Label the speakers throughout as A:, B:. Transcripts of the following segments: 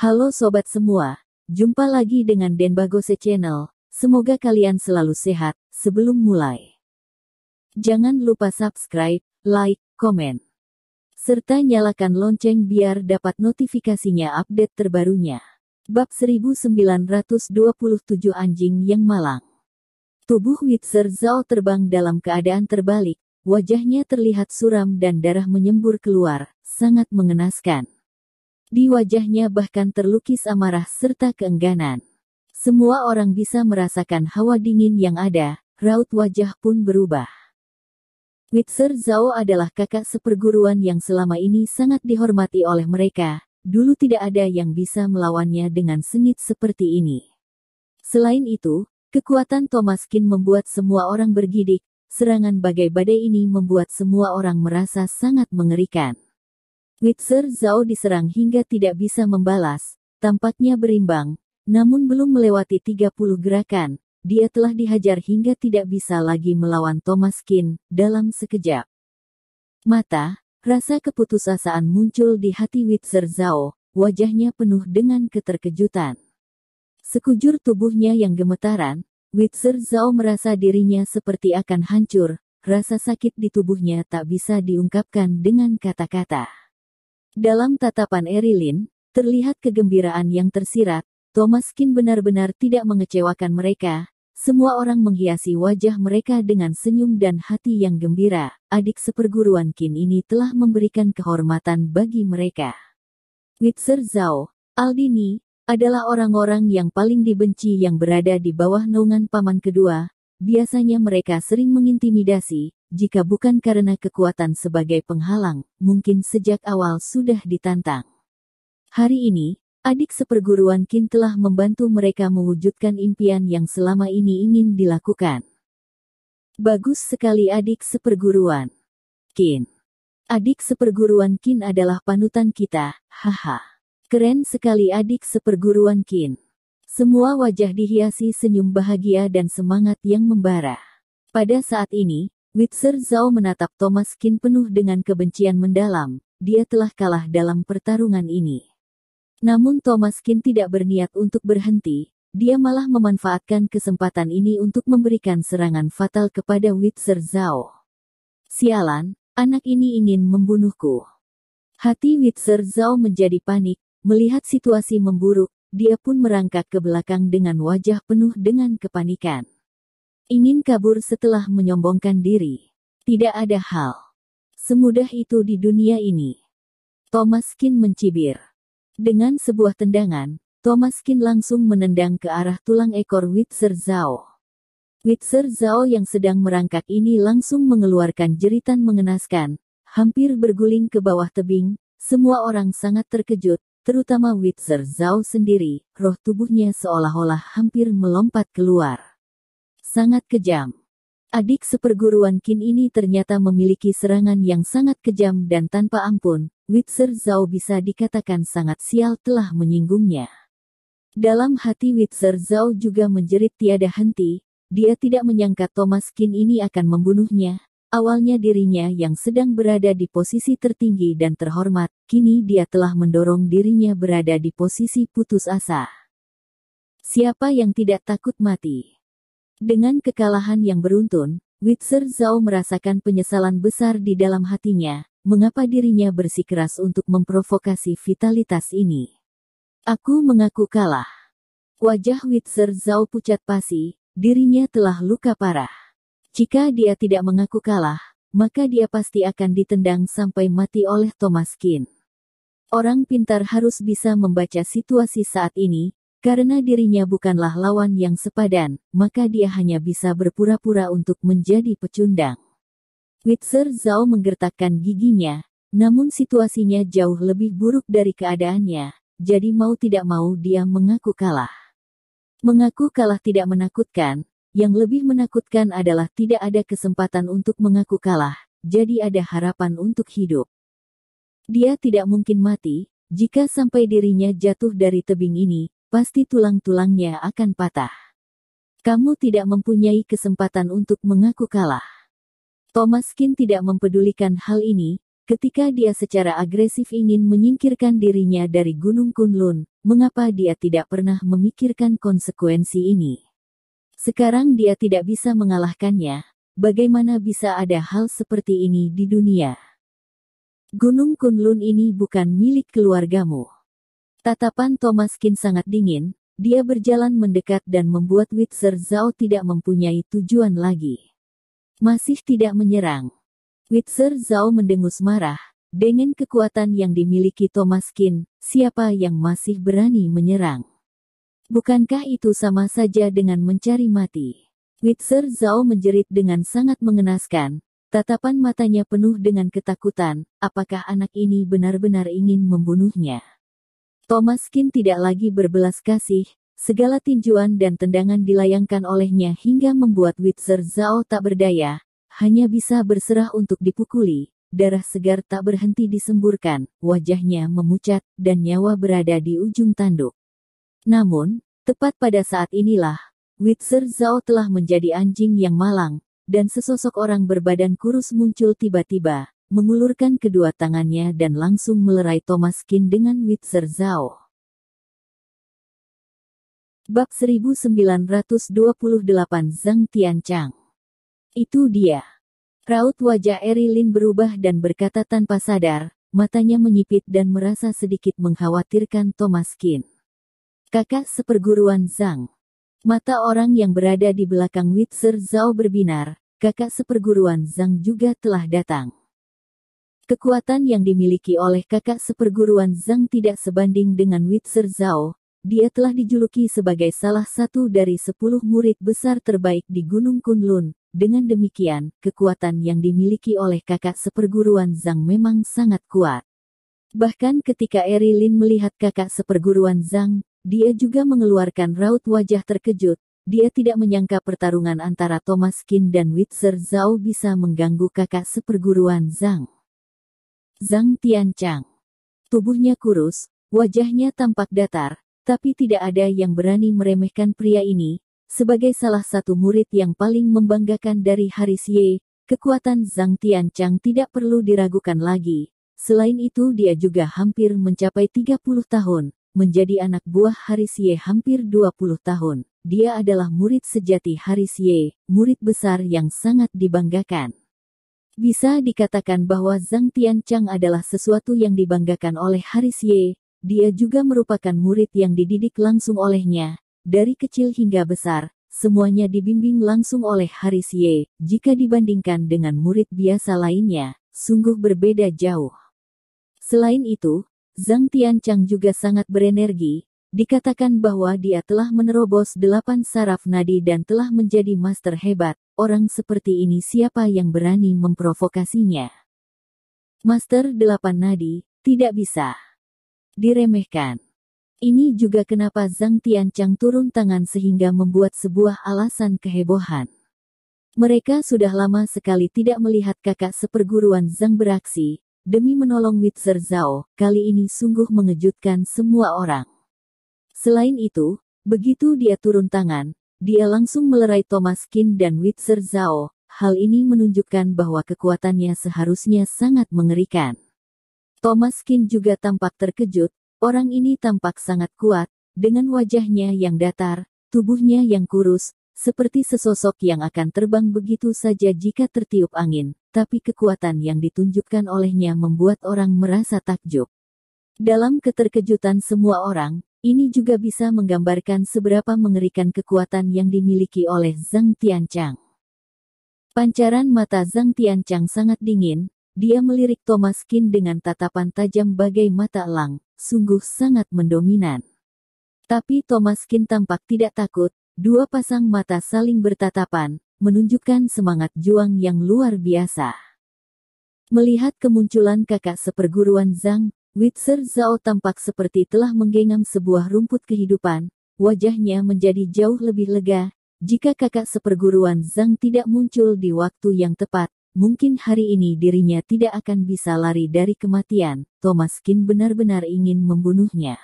A: Halo sobat semua, jumpa lagi dengan Den Bagose Channel. Semoga kalian selalu sehat. Sebelum mulai, jangan lupa subscribe, like, komen, serta nyalakan lonceng biar dapat notifikasinya update terbarunya. Bab 1927 Anjing yang Malang Tubuh Witzer Zao terbang dalam keadaan terbalik, wajahnya terlihat suram dan darah menyembur keluar, sangat mengenaskan. Di wajahnya bahkan terlukis amarah serta keengganan. Semua orang bisa merasakan hawa dingin yang ada, raut wajah pun berubah. Witzer Zhao adalah kakak seperguruan yang selama ini sangat dihormati oleh mereka, dulu tidak ada yang bisa melawannya dengan sengit seperti ini. Selain itu, kekuatan Thomaskin membuat semua orang bergidik, serangan bagai badai ini membuat semua orang merasa sangat mengerikan. Witzer Zhao diserang hingga tidak bisa membalas, tampaknya berimbang, namun belum melewati 30 gerakan, dia telah dihajar hingga tidak bisa lagi melawan Thomas Kin dalam sekejap. Mata, rasa keputusasaan muncul di hati Witzer Zhao, wajahnya penuh dengan keterkejutan. Sekujur tubuhnya yang gemetaran, Witzer Zhao merasa dirinya seperti akan hancur, rasa sakit di tubuhnya tak bisa diungkapkan dengan kata-kata. Dalam tatapan Erilin, terlihat kegembiraan yang tersirat, Thomas Kin benar-benar tidak mengecewakan mereka, semua orang menghiasi wajah mereka dengan senyum dan hati yang gembira, adik seperguruan Kin ini telah memberikan kehormatan bagi mereka. Witzer Zhao, Aldini, adalah orang-orang yang paling dibenci yang berada di bawah naungan paman kedua, biasanya mereka sering mengintimidasi, jika bukan karena kekuatan sebagai penghalang, mungkin sejak awal sudah ditantang. Hari ini, adik seperguruan Kin telah membantu mereka mewujudkan impian yang selama ini ingin dilakukan. Bagus sekali adik seperguruan. Kin. Adik seperguruan Kin adalah panutan kita, haha. Keren sekali adik seperguruan Kin. Semua wajah dihiasi senyum bahagia dan semangat yang membara. Pada saat ini, Witzer Zhao menatap Thomas Kin penuh dengan kebencian mendalam, dia telah kalah dalam pertarungan ini. Namun Thomas Kin tidak berniat untuk berhenti, dia malah memanfaatkan kesempatan ini untuk memberikan serangan fatal kepada Witzer Zhao. Sialan, anak ini ingin membunuhku. Hati Witzer Zhao menjadi panik, melihat situasi memburuk, dia pun merangkak ke belakang dengan wajah penuh dengan kepanikan. Ingin kabur setelah menyombongkan diri. Tidak ada hal semudah itu di dunia ini. Thomas Kin mencibir. Dengan sebuah tendangan, Thomas Kin langsung menendang ke arah tulang ekor Witzer Zhao. Witzer Zhao yang sedang merangkak ini langsung mengeluarkan jeritan mengenaskan, hampir berguling ke bawah tebing, semua orang sangat terkejut, terutama Witzer Zhao sendiri, roh tubuhnya seolah-olah hampir melompat keluar sangat kejam. Adik seperguruan Kin ini ternyata memiliki serangan yang sangat kejam dan tanpa ampun, Witzer Zhao bisa dikatakan sangat sial telah menyinggungnya. Dalam hati Witzer Zhao juga menjerit tiada henti, dia tidak menyangka Thomas Kin ini akan membunuhnya. Awalnya dirinya yang sedang berada di posisi tertinggi dan terhormat, kini dia telah mendorong dirinya berada di posisi putus asa. Siapa yang tidak takut mati? Dengan kekalahan yang beruntun, Witzer Zhao merasakan penyesalan besar di dalam hatinya, mengapa dirinya bersikeras untuk memprovokasi vitalitas ini. Aku mengaku kalah. Wajah Witzer Zhao pucat pasi, dirinya telah luka parah. Jika dia tidak mengaku kalah, maka dia pasti akan ditendang sampai mati oleh Thomas Kin. Orang pintar harus bisa membaca situasi saat ini, karena dirinya bukanlah lawan yang sepadan, maka dia hanya bisa berpura-pura untuk menjadi pecundang. Witzer Zhao menggertakkan giginya, namun situasinya jauh lebih buruk dari keadaannya, jadi mau tidak mau dia mengaku kalah. Mengaku kalah tidak menakutkan, yang lebih menakutkan adalah tidak ada kesempatan untuk mengaku kalah, jadi ada harapan untuk hidup. Dia tidak mungkin mati, jika sampai dirinya jatuh dari tebing ini, pasti tulang-tulangnya akan patah. Kamu tidak mempunyai kesempatan untuk mengaku kalah. Thomas Kin tidak mempedulikan hal ini, ketika dia secara agresif ingin menyingkirkan dirinya dari Gunung Kunlun, mengapa dia tidak pernah memikirkan konsekuensi ini? Sekarang dia tidak bisa mengalahkannya, bagaimana bisa ada hal seperti ini di dunia? Gunung Kunlun ini bukan milik keluargamu. Tatapan Thomaskin sangat dingin, dia berjalan mendekat dan membuat Witzer Zhao tidak mempunyai tujuan lagi. Masih tidak menyerang. Witzer Zhao mendengus marah, dengan kekuatan yang dimiliki Thomaskin, siapa yang masih berani menyerang? Bukankah itu sama saja dengan mencari mati? Witzer Zhao menjerit dengan sangat mengenaskan, tatapan matanya penuh dengan ketakutan, apakah anak ini benar-benar ingin membunuhnya? Thomas Kin tidak lagi berbelas kasih, segala tinjuan dan tendangan dilayangkan olehnya hingga membuat Witzer Zhao tak berdaya, hanya bisa berserah untuk dipukuli. Darah segar tak berhenti disemburkan, wajahnya memucat, dan nyawa berada di ujung tanduk. Namun, tepat pada saat inilah, Witzer Zhao telah menjadi anjing yang malang, dan sesosok orang berbadan kurus muncul tiba-tiba, mengulurkan kedua tangannya dan langsung melerai Thomas Kin dengan Witzer Zhao. Bab 1928 Zhang Tianchang. Itu dia. Raut wajah Erilin berubah dan berkata tanpa sadar, matanya menyipit dan merasa sedikit mengkhawatirkan Thomas Kin. Kakak seperguruan Zhang. Mata orang yang berada di belakang Witzer Zhao berbinar, kakak seperguruan Zhang juga telah datang. Kekuatan yang dimiliki oleh kakak seperguruan Zhang tidak sebanding dengan Witzer Zhao. Dia telah dijuluki sebagai salah satu dari sepuluh murid besar terbaik di Gunung Kunlun. Dengan demikian, kekuatan yang dimiliki oleh kakak seperguruan Zhang memang sangat kuat. Bahkan ketika Erilin melihat kakak seperguruan Zhang, dia juga mengeluarkan raut wajah terkejut. Dia tidak menyangka pertarungan antara Thomas Kin dan Witzer Zhao bisa mengganggu kakak seperguruan Zhang. Zhang Tianchang. Tubuhnya kurus, wajahnya tampak datar, tapi tidak ada yang berani meremehkan pria ini, sebagai salah satu murid yang paling membanggakan dari Haris Ye, kekuatan Zhang Tianchang tidak perlu diragukan lagi. Selain itu dia juga hampir mencapai 30 tahun, menjadi anak buah Haris Ye hampir 20 tahun. Dia adalah murid sejati Haris Ye, murid besar yang sangat dibanggakan. Bisa dikatakan bahwa Zhang Tianchang adalah sesuatu yang dibanggakan oleh Haris Ye, dia juga merupakan murid yang dididik langsung olehnya, dari kecil hingga besar, semuanya dibimbing langsung oleh Haris Ye, jika dibandingkan dengan murid biasa lainnya, sungguh berbeda jauh. Selain itu, Zhang Tianchang juga sangat berenergi, dikatakan bahwa dia telah menerobos delapan saraf nadi dan telah menjadi master hebat, orang seperti ini siapa yang berani memprovokasinya? Master Delapan Nadi, tidak bisa diremehkan. Ini juga kenapa Zhang Tianchang turun tangan sehingga membuat sebuah alasan kehebohan. Mereka sudah lama sekali tidak melihat kakak seperguruan Zhang beraksi, demi menolong Witzer Zhao, kali ini sungguh mengejutkan semua orang. Selain itu, begitu dia turun tangan, dia langsung melerai Thomas Kin dan Witzer Zhao. Hal ini menunjukkan bahwa kekuatannya seharusnya sangat mengerikan. Thomas Kin juga tampak terkejut, orang ini tampak sangat kuat, dengan wajahnya yang datar, tubuhnya yang kurus, seperti sesosok yang akan terbang begitu saja jika tertiup angin, tapi kekuatan yang ditunjukkan olehnya membuat orang merasa takjub. Dalam keterkejutan semua orang, ini juga bisa menggambarkan seberapa mengerikan kekuatan yang dimiliki oleh Zhang Tianchang. Pancaran mata Zhang Tianchang sangat dingin, dia melirik Thomas Kin dengan tatapan tajam bagai mata elang, sungguh sangat mendominan. Tapi Thomas Kin tampak tidak takut, dua pasang mata saling bertatapan, menunjukkan semangat juang yang luar biasa. Melihat kemunculan kakak seperguruan Zhang, Witzer Zhao tampak seperti telah menggenggam sebuah rumput kehidupan, wajahnya menjadi jauh lebih lega, jika kakak seperguruan Zhang tidak muncul di waktu yang tepat, mungkin hari ini dirinya tidak akan bisa lari dari kematian, Thomas Kin benar-benar ingin membunuhnya.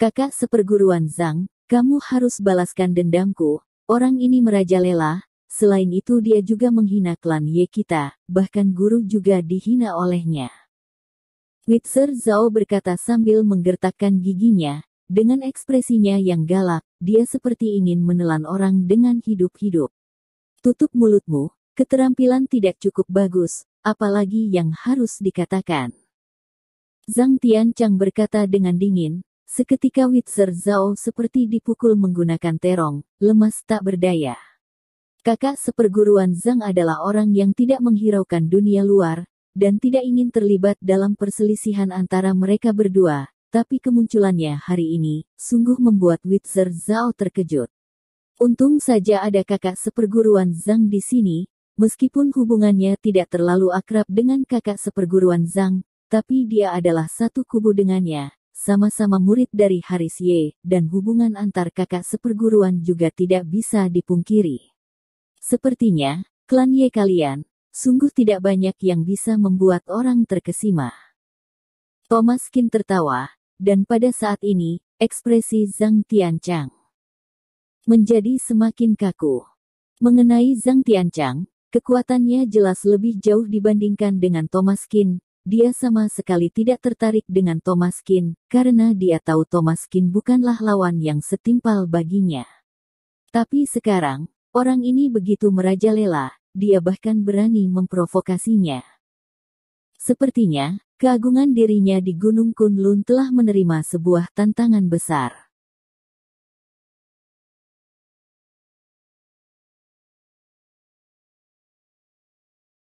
A: Kakak seperguruan Zhang, kamu harus balaskan dendamku, orang ini merajalela, selain itu dia juga menghina klan Ye kita, bahkan guru juga dihina olehnya. Witser Zhao berkata sambil menggertakkan giginya, dengan ekspresinya yang galak, dia seperti ingin menelan orang dengan hidup-hidup. Tutup mulutmu, keterampilan tidak cukup bagus, apalagi yang harus dikatakan. Zhang Tianchang berkata dengan dingin, seketika Witser Zhao seperti dipukul menggunakan terong, lemas tak berdaya. Kakak seperguruan Zhang adalah orang yang tidak menghiraukan dunia luar, dan tidak ingin terlibat dalam perselisihan antara mereka berdua, tapi kemunculannya hari ini sungguh membuat Witzer Zhao terkejut. Untung saja ada kakak seperguruan Zhang di sini, meskipun hubungannya tidak terlalu akrab dengan kakak seperguruan Zhang, tapi dia adalah satu kubu dengannya, sama-sama murid dari Haris Ye, dan hubungan antar kakak seperguruan juga tidak bisa dipungkiri. Sepertinya, klan Ye kalian, Sungguh tidak banyak yang bisa membuat orang terkesima. Thomas Kim tertawa, dan pada saat ini, ekspresi Zhang Tianchang menjadi semakin kaku. Mengenai Zhang Tianchang, kekuatannya jelas lebih jauh dibandingkan dengan Thomas Kim. Dia sama sekali tidak tertarik dengan Thomas Kim, karena dia tahu Thomas Kim bukanlah lawan yang setimpal baginya. Tapi sekarang, orang ini begitu merajalela, dia bahkan berani memprovokasinya. Sepertinya, keagungan dirinya di Gunung Kunlun telah menerima sebuah tantangan besar.